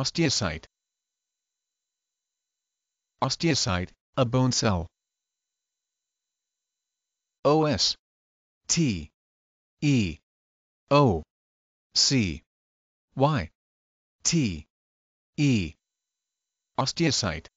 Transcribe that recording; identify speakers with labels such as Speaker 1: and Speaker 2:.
Speaker 1: Osteocyte Osteocyte, a bone cell. osteocyte T E O C Y
Speaker 2: T E Osteocyte